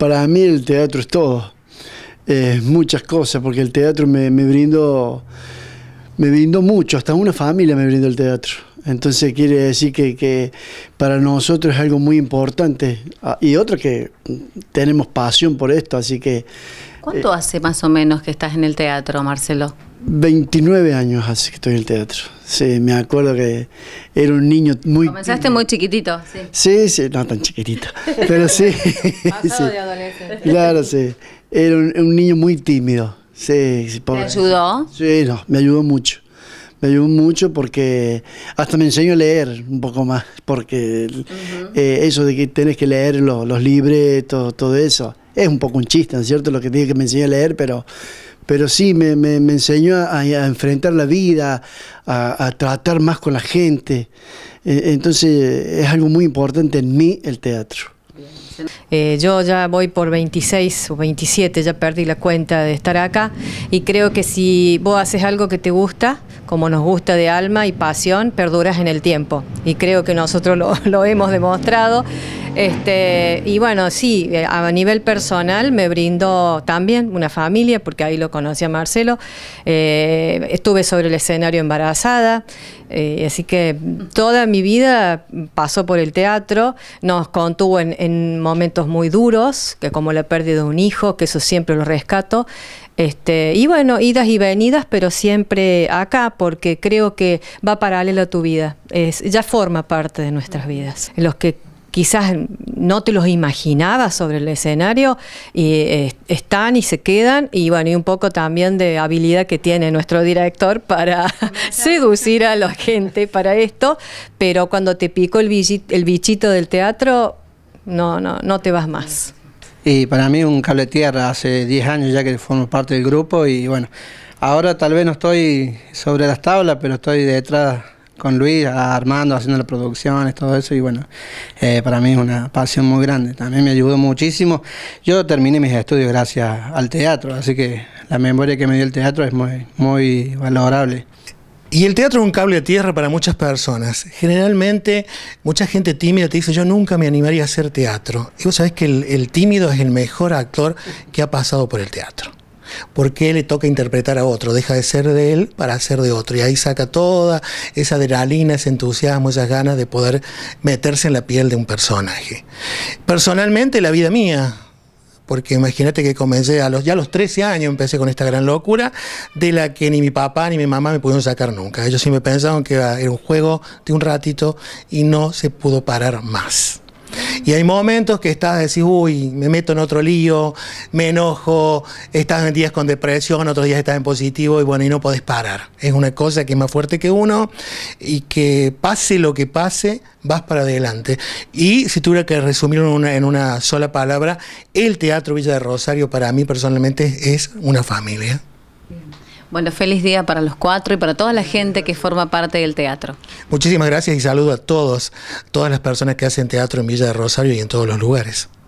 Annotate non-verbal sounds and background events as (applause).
Para mí el teatro es todo, es muchas cosas, porque el teatro me, brindó, me brindó mucho, hasta una familia me brindó el teatro. Entonces quiere decir que, que, para nosotros es algo muy importante ah, y otro que tenemos pasión por esto, así que ¿Cuánto eh, hace más o menos que estás en el teatro, Marcelo? 29 años hace que estoy en el teatro. Sí, me acuerdo que era un niño muy... Comenzaste muy chiquitito, sí. Sí, sí, no tan chiquitito, (laughs) pero sí. de adolescente. Claro, sí. Era un, niño muy tímido. Sí, ¿Te ayudó? Sí, no, me ayudó mucho me ayudó mucho porque hasta me enseñó a leer un poco más, porque eh, eso de que tenés que leer los, los libretos, todo eso, es un poco un chiste, ¿no es cierto? Lo que tiene que me enseñó a leer, pero, pero sí me, enseñó a, enfrentar la vida, a, tratar más con la gente. E, entonces es algo muy importante en mí el teatro. Eh, yo ya voy por 26 o 27, ya perdí la cuenta de estar acá y creo que si vos haces algo que te gusta, como nos gusta de alma y pasión, perduras en el tiempo. Y creo que nosotros lo (laughs) hemos demostrado. Este, y bueno, sí, eh, a nivel personal me brindó también una familia, porque ahí lo conocí a Marcelo. Eh, estuve sobre el escenario embarazada, eh, así que toda mi vida pasó por el teatro, nos contuvo en, momentos muy duros, que como la pérdida de un hijo, que eso siempre lo rescato. Este, y bueno, idas y venidas, pero siempre acá, porque creo que va paralelo a tu vida. Es, ya forma parte de nuestras vidas. Los que quizás no te los imaginabas sobre el escenario y eh, están y se quedan y bueno, y un poco también de habilidad que tiene nuestro director para (laughs) seducir a la gente para esto, pero cuando te picó el, bichito, del teatro, no, no, no te vas más. Y para mí un cable tierra, hace 10 años ya que formo parte del grupo y bueno, ahora tal vez no estoy sobre las tablas, pero estoy detrás con Luis, Armando haciendo las producciones, todo eso. Y bueno, eh, para mí es una pasión muy grande. También me ayudó muchísimo. Yo terminé mis estudios gracias al teatro, así que la memoria que me dio el teatro es muy, muy valorable. Y el teatro es un cable de tierra para muchas personas. Generalmente, mucha gente tímida te dice, yo nunca me animaría a hacer teatro. Y vos sabés que el tímido es el mejor actor que ha pasado por el teatro porque le toca interpretar a otro, deja de ser de él para ser de otro. Y ahí saca toda esa adrenalina, ese entusiasmo, esas ganas de poder meterse en la piel de un personaje. Personalmente, la vida mía, porque imagínate que comencé a los, ya a los 13 años, empecé con esta gran locura, de la que ni mi papá ni mi mamá me pudieron sacar nunca. Ellos siempre me pensaban que era un juego de un ratito y no se pudo parar más. Y hay momentos que estás, decís, uy, me meto en otro lío, me enojo, estás en días con depresión, otros días estás en positivo y bueno, y no podés parar. Es una cosa que es más fuerte que uno y que pase lo que pase, vas para adelante. Y si tuviera que resumirlo en una, en una sola palabra, el Teatro Villa de Rosario para mí personalmente es una familia. Bueno, feliz día para los cuatro y para toda la gente que forma parte del teatro. Muchísimas gracias y saludo a todos, todas las personas que hacen teatro en Villa de Rosario y en todos los lugares.